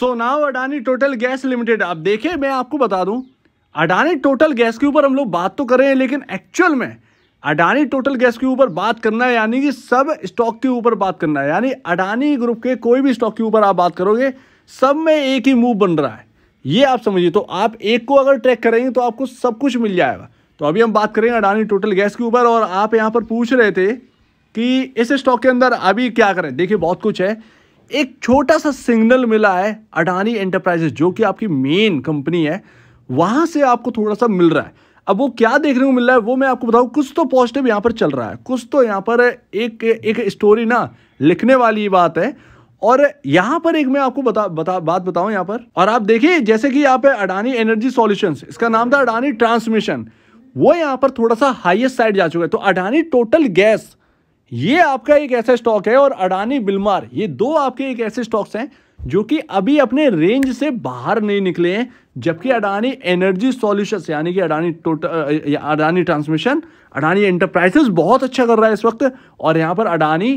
सो now Adani Total Gas Limited आप देखिए मैं आपको बता दूं अडानी टोटल गैस के ऊपर हम लोग बात तो कर रहे हैं लेकिन एक्चुअल में अडानी टोटल गैस के ऊपर बात करना है यानी कि सब स्टॉक के ऊपर बात करना है यानी अडानी ग्रुप के कोई भी स्टॉक के ऊपर आप बात करोगे सब में एक ही मूव बन रहा है ये आप समझिए तो आप एक को अगर ट्रैक करेंगे तो आपको सब कुछ मिल जाएगा तो अभी हम बात करेंगे अडानी टोटल गैस के ऊपर और आप यहाँ पर पूछ रहे थे कि इस स्टॉक के अंदर अभी क्या करें देखिए बहुत कुछ है एक छोटा सा सिग्नल मिला है अडानी एंटरप्राइजेस जो कि आपकी मेन कंपनी है वहां से आपको थोड़ा सा मिल रहा है अब वो क्या देखने को मिल रहा है वो मैं आपको बताऊं कुछ तो पॉजिटिव यहां पर चल रहा है कुछ तो यहाँ पर एक एक स्टोरी ना लिखने वाली बात है और यहां पर एक मैं आपको बता बता बात बताऊं यहां पर और आप देखिए जैसे कि यहाँ पे अडानी एनर्जी सोल्यूशन इसका नाम था अडानी ट्रांसमिशन वो यहाँ पर थोड़ा सा हाइएस्ट साइड जा चुका है तो अडानी टोटल गैस ये आपका एक ऐसा स्टॉक है और अडानी बिलमार ये दो आपके एक ऐसे स्टॉक्स हैं जो कि अभी अपने रेंज से बाहर नहीं निकले हैं जबकि अडानी एनर्जी सॉल्यूशंस यानी कि Adani Total Adani Transmission Adani Enterprises बहुत अच्छा कर रहा है इस वक्त और यहाँ पर अडानी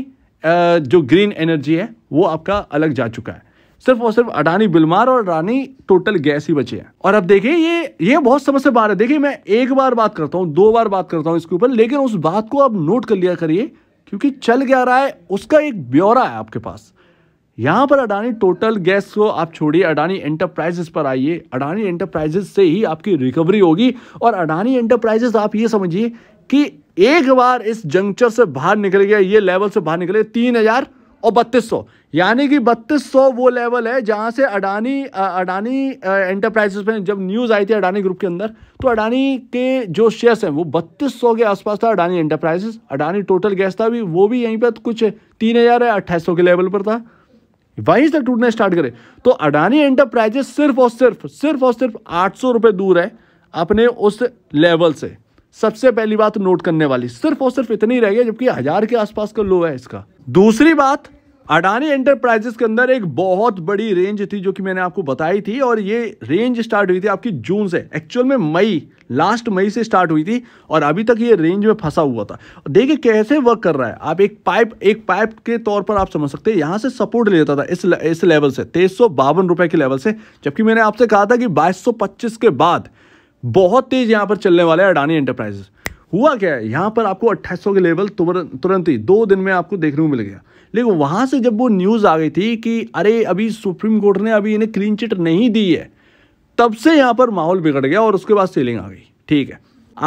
जो ग्रीन एनर्जी है वो आपका अलग जा चुका है सिर्फ और सिर्फ अडानी बिलमार और अडानी टोटल गैस ही बचे हैं और अब देखिए ये ये बहुत समझ से बाहर है देखिए मैं एक बार बात करता हूँ दो बार बात करता हूँ इसके ऊपर लेकिन उस बात को आप नोट कर लिया करिए क्योंकि चल गया रहा है उसका एक ब्यौरा है आपके पास यहां पर अडानी टोटल गैस को आप छोड़िए अडानी एंटरप्राइजेस पर आइए अडानी एंटरप्राइजेस से ही आपकी रिकवरी होगी और अडानी एंटरप्राइजेस आप ये समझिए कि एक बार इस जंक्चर से बाहर निकल गया ये लेवल से बाहर निकले तीन हज़ार और बत्तीस यानी कि सौ वो लेवल है जहाँ से अडानी अडानी एंटरप्राइजेस में जब न्यूज़ आई थी अडानी ग्रुप के अंदर तो अडानी के जो शेयर्स हैं वो सौ के आसपास था Adani Enterprises Adani Total Gas था भी वो भी यहीं पर तो कुछ तीन हज़ार या अट्ठाईस के लेवल पर था वहीं से टूटना स्टार्ट करे तो अडानी एंटरप्राइजेस सिर्फ और सिर्फ सिर्फ और सिर्फ आठ सौ दूर है अपने उस लेवल से सबसे पहली बात नोट तो करने वाली सिर्फ और सिर्फ इतनी रह गई जबकि हज़ार के आसपास का लो है इसका दूसरी बात अडानी एंटरप्राइजेस के अंदर एक बहुत बड़ी रेंज थी जो कि मैंने आपको बताई थी और ये रेंज स्टार्ट हुई थी आपकी जून से एक्चुअल में मई लास्ट मई से स्टार्ट हुई थी और अभी तक ये रेंज में फंसा हुआ था देखिए कैसे वर्क कर रहा है आप एक पाइप एक पाइप के तौर पर आप समझ सकते हैं यहाँ से सपोर्ट लेता था इस इस लेवल से तेईस रुपए के लेवल से जबकि मैंने आपसे कहा था कि बाईस के बाद बहुत तेज यहाँ पर चलने वाले अडानी एंटरप्राइजेस हुआ क्या है यहाँ पर आपको अट्ठाईस के लेवल तुरंत ही दो दिन में आपको देखने को मिल गया लेकिन वहाँ से जब वो न्यूज़ आ गई थी कि अरे अभी सुप्रीम कोर्ट ने अभी इन्हें क्लीन चिट नहीं दी है तब से यहाँ पर माहौल बिगड़ गया और उसके बाद सेलिंग आ गई ठीक है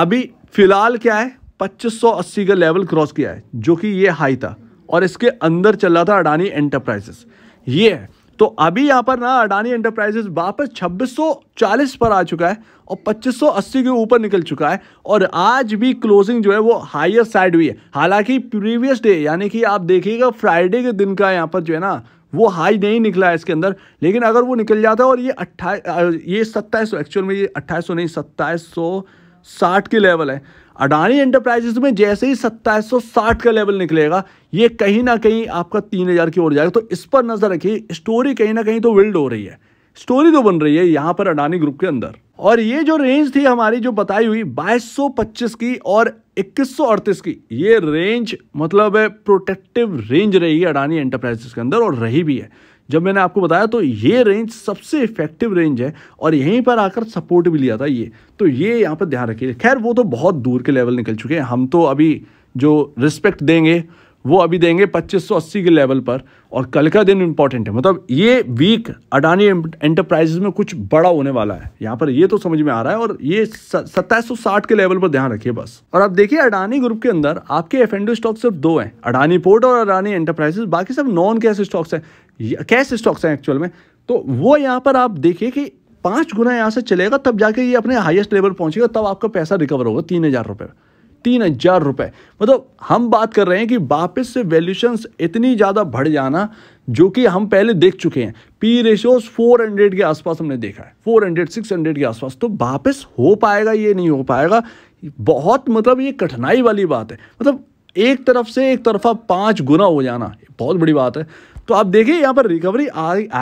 अभी फिलहाल क्या है 2580 का लेवल क्रॉस किया है जो कि ये हाई था और इसके अंदर चल रहा था अडानी एंटरप्राइजेस ये है तो अभी यहाँ पर ना अडानी एंटरप्राइजेस वापस 2640 पर आ चुका है और 2580 के ऊपर निकल चुका है और आज भी क्लोजिंग जो है वो हायर साइड हुई है हालांकि प्रीवियस डे यानी कि आप देखिएगा फ्राइडे के दिन का यहाँ पर जो है ना वो हाई नहीं निकला है इसके अंदर लेकिन अगर वो निकल जाता है और ये अट्ठाईस ये सत्ताईस एक्चुअल में ये अट्ठाईस नहीं सत्ताईस साठ की लेवल है अडानी एंटरप्राइजेस में जैसे ही सत्ताईस सौ साठ का लेवल निकलेगा ये कहीं ना कहीं आपका तीन हज़ार की ओर जाएगा तो इस पर नज़र रखिए स्टोरी कहीं ना कहीं तो बिल्ड हो रही है स्टोरी तो बन रही है यहां पर अडानी ग्रुप के अंदर और ये जो रेंज थी हमारी जो बताई हुई 2225 की और 2138 की ये रेंज मतलब प्रोटेक्टिव रेंज रही है अडानी एंटरप्राइजेस के अंदर और रही भी है जब मैंने आपको बताया तो ये रेंज सबसे इफेक्टिव रेंज है और यहीं पर आकर सपोर्ट भी लिया था ये तो ये यहाँ पर ध्यान रखिए खैर वो तो बहुत दूर के लेवल निकल चुके हैं हम तो अभी जो रिस्पेक्ट देंगे वो अभी देंगे 2580 के लेवल पर और कल का दिन इंपॉर्टेंट है मतलब ये वीक अडानी एंटरप्राइजेस में कुछ बड़ा होने वाला है यहाँ पर ये तो समझ में आ रहा है और ये सत्ताईस के लेवल पर ध्यान रखिए बस और आप देखिए अडानी ग्रुप के अंदर आपके एफ स्टॉक सिर्फ दो हैं अडानी पोर्ट और अडानी एंटरप्राइजेस बाकी सब नॉन कैश स्टॉक्स हैं कैश स्टॉक्स हैं एक्चुअल में तो वो यहाँ पर आप देखिए कि पाँच गुना यहाँ से चलेगा तब जाके ये अपने हाईएस्ट लेवल पहुंचेगा तब आपका पैसा रिकवर होगा तीन हज़ार रुपये तीन हजार रुपये मतलब हम बात कर रहे हैं कि वापस से वैल्यूशन इतनी ज़्यादा बढ़ जाना जो कि हम पहले देख चुके हैं पी रेशियोज 400 के आसपास हमने देखा है 400 600 के आसपास तो वापस हो पाएगा ये नहीं हो पाएगा बहुत मतलब ये कठिनाई वाली बात है मतलब एक तरफ से एक तरफा पाँच गुना हो जाना बहुत बड़ी बात है तो आप देखिए यहाँ पर रिकवरी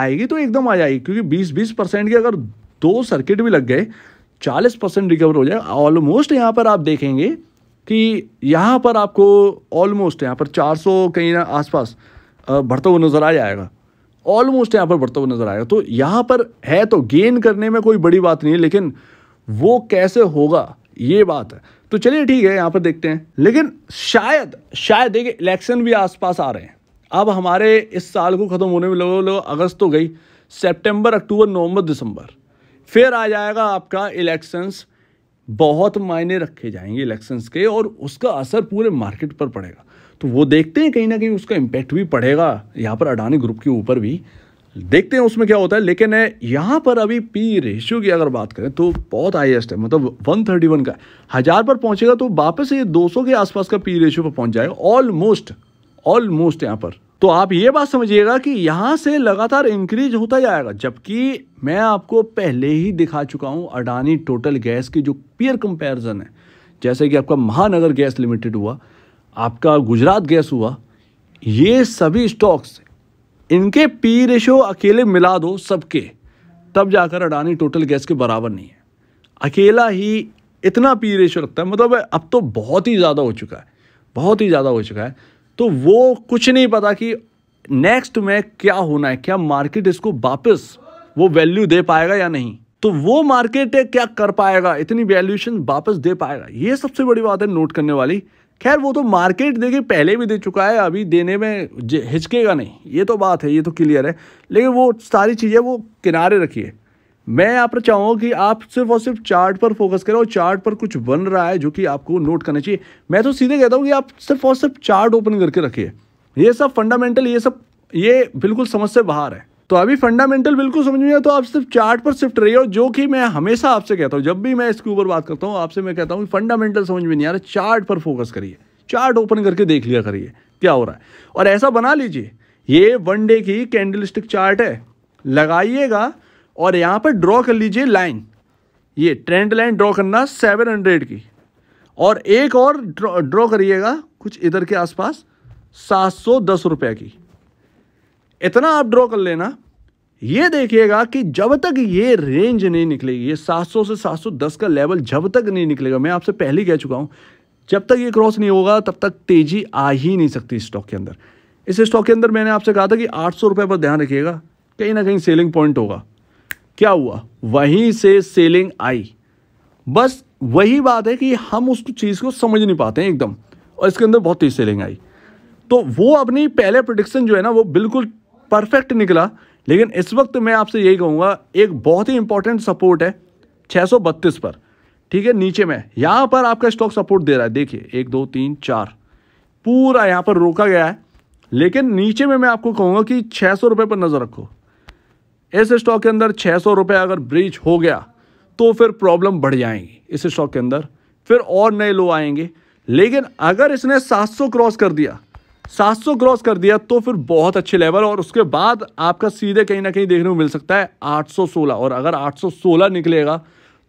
आएगी तो एकदम आ जाएगी क्योंकि बीस बीस परसेंट के अगर दो सर्किट भी लग गए 40 परसेंट रिकवर हो जाएगा ऑलमोस्ट यहाँ पर आप देखेंगे कि यहाँ पर आपको ऑलमोस्ट यहाँ पर 400 कहीं ना आसपास बढ़ता हुआ नज़र आ जाएगा ऑलमोस्ट यहाँ पर बढ़ता हुआ नज़र आएगा तो यहाँ पर है तो गेन करने में कोई बड़ी बात नहीं है लेकिन वो कैसे होगा ये बात है तो चलिए ठीक है यहाँ पर देखते हैं लेकिन शायद शायद देखिए इलेक्शन भी आसपास आ रहे हैं अब हमारे इस साल को ख़त्म होने में लगो लगो अगस्त तो गई सेप्टेम्बर अक्टूबर नवम्बर दिसंबर फिर आ जाएगा आपका इलेक्शंस बहुत मायने रखे जाएंगे इलेक्शंस के और उसका असर पूरे मार्केट पर पड़ेगा तो वो देखते हैं कहीं ना कहीं उसका इम्पैक्ट भी पड़ेगा यहाँ पर अडानी ग्रुप के ऊपर भी देखते हैं उसमें क्या होता है लेकिन यहाँ पर अभी पी रेशियो की अगर बात करें तो बहुत हाईएस्ट है मतलब 131 का हज़ार पर पहुँचेगा तो वापस ये 200 के आसपास का पी रेशियो पर पहुँच जाएगा ऑलमोस्ट ऑलमोस्ट यहाँ पर तो आप ये बात समझिएगा कि यहाँ से लगातार इंक्रीज होता जाएगा जबकि मैं आपको पहले ही दिखा चुका हूँ अडानी टोटल गैस की जो पियर कंपैरिजन है जैसे कि आपका महानगर गैस लिमिटेड हुआ आपका गुजरात गैस हुआ ये सभी स्टॉक्स इनके पी रेशो अकेले मिला दो सबके तब जाकर अडानी टोटल गैस के बराबर नहीं है अकेला ही इतना पी रेशो रखता है मतलब अब तो बहुत ही ज़्यादा हो चुका है बहुत ही ज़्यादा हो चुका है तो वो कुछ नहीं पता कि नेक्स्ट में क्या होना है क्या मार्केट इसको वापस वो वैल्यू दे पाएगा या नहीं तो वो मार्केट क्या कर पाएगा इतनी वैल्यूएशन वापस दे पाएगा ये सबसे बड़ी बात है नोट करने वाली खैर वो तो मार्केट देखिए पहले भी दे चुका है अभी देने में हिचकेगा नहीं ये तो बात है ये तो क्लियर है लेकिन वो सारी चीज़ें वो किनारे रखिए मैं यहाँ पर चाहूँगा कि आप सिर्फ और सिर्फ चार्ट पर फोकस करें और चार्ट पर कुछ बन रहा है जो कि आपको नोट करना चाहिए मैं तो सीधे कहता हूँ कि आप सिर्फ और सिर्फ चार्ट ओपन करके रखिए ये सब फंडामेंटल ये सब ये बिल्कुल समझ से बाहर है तो अभी फंडामेंटल बिल्कुल समझ में आया तो आप सिर्फ चार्ट पर शिफ्ट रहिए और जो कि मैं हमेशा आपसे कहता हूँ जब भी मैं इसके ऊपर बात करता हूँ आपसे मैं कहता हूँ कि फंडामेंटल समझ में नहीं आ रहा चार्ट पर फोकस करिए चार्ट ओपन करके देख लिया करिए क्या हो रहा है और ऐसा बना लीजिए ये वन डे की कैंडल चार्ट है लगाइएगा और यहाँ पर ड्रॉ कर लीजिए लाइन ये ट्रेंड लाइन ड्रॉ करना सेवन हंड्रेड की और एक और ड्रॉ करिएगा कुछ इधर के आसपास सात सौ दस रुपये की इतना आप ड्रॉ कर लेना ये देखिएगा कि जब तक ये रेंज नहीं निकलेगी ये सात सौ से सात सौ दस का लेवल जब तक नहीं निकलेगा मैं आपसे पहले कह चुका हूँ जब तक ये क्रॉस नहीं होगा तब तक तेज़ी आ ही नहीं सकती स्टॉक के अंदर इस स्टॉक के अंदर मैंने आपसे कहा था कि आठ सौ रुपये पर ध्यान रखिएगा कहीं ना कहीं सेलिंग पॉइंट होगा क्या हुआ वहीं से सेलिंग आई बस वही बात है कि हम उस चीज़ को समझ नहीं पाते हैं एकदम और इसके अंदर बहुत तेज सेलिंग आई तो वो अपनी पहले प्रोडिक्शन जो है ना वो बिल्कुल परफेक्ट निकला लेकिन इस वक्त मैं आपसे यही कहूँगा एक बहुत ही इंपॉर्टेंट सपोर्ट है 632 पर ठीक है नीचे में यहाँ पर आपका स्टॉक सपोर्ट दे रहा है देखिए एक दो तीन चार पूरा यहाँ पर रोका गया है लेकिन नीचे में मैं आपको कहूँगा कि छः सौ रुपये पर नज़र रखो इस स्टॉक के अंदर छः सौ रुपये अगर ब्रीच हो गया तो फिर प्रॉब्लम बढ़ जाएंगी इस स्टॉक के अंदर फिर और नए लो आएंगे लेकिन अगर इसने 700 क्रॉस कर दिया 700 क्रॉस कर दिया तो फिर बहुत अच्छे लेवल और उसके बाद आपका सीधे कहीं ना कहीं देखने को मिल सकता है 816 और अगर 816 निकलेगा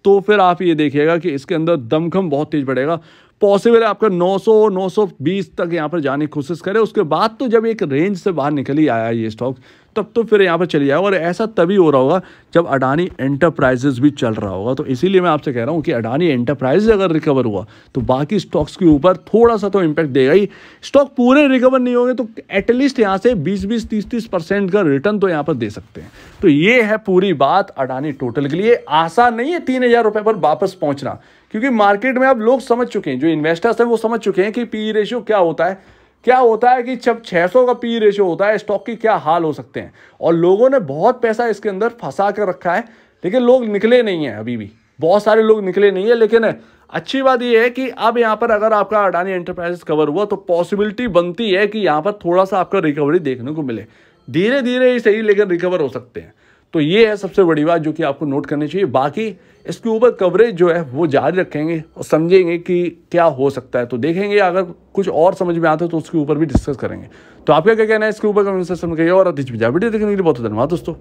तो फिर आप ये देखिएगा कि इसके अंदर दमखम बहुत तेज बढ़ेगा पॉसिबल है आपका 900 920 तक यहाँ पर जाने की कोशिश करें उसके बाद तो जब एक रेंज से बाहर निकल ही आया ये स्टॉक तब तो फिर यहाँ पर चली जाएगा और ऐसा तभी हो रहा होगा जब अडानी एंटरप्राइजेज भी चल रहा होगा तो इसीलिए मैं आपसे कह रहा हूँ कि अडानी एंटरप्राइजेज अगर रिकवर हुआ तो बाकी स्टॉक्स के ऊपर थोड़ा सा तो इम्पैक्ट देगा ही स्टॉक पूरे रिकवर नहीं होंगे तो एटलीस्ट यहाँ से बीस बीस तीस तीस परसेंट का रिटर्न तो यहाँ पर दे सकते हैं तो ये है पूरी बात अडानी टोटल के लिए आसान नहीं है तीन हज़ार रुपये पर वापस पहुँचना क्योंकि मार्केट में अब लोग समझ चुके हैं जो इन्वेस्टर्स हैं वो समझ चुके हैं कि पी रेशियो e क्या होता है क्या होता है कि जब 600 का पी रेशियो होता है स्टॉक की क्या हाल हो सकते हैं और लोगों ने बहुत पैसा इसके अंदर फंसा कर रखा है लेकिन लोग निकले नहीं हैं अभी भी बहुत सारे लोग निकले नहीं है लेकिन अच्छी बात यह है कि अब यहाँ पर अगर आपका अडानी एंटरप्राइजेस कवर हुआ तो पॉसिबिलिटी बनती है कि यहाँ पर थोड़ा सा आपका रिकवरी देखने को मिले धीरे धीरे ही सही लेकिन रिकवर हो सकते हैं तो ये है सबसे बड़ी बात जो कि आपको नोट करनी चाहिए बाकी इसके ऊपर कवरेज जो है वो जारी रखेंगे और समझेंगे कि क्या हो सकता है तो देखेंगे अगर कुछ और समझ में आता है तो उसके ऊपर भी डिस्कस करेंगे तो आपका क्या कहना है इसके ऊपर कमेंट सेक्शन में कहिए और वीडियो देखने के लिए बहुत धन्यवाद दोस्तों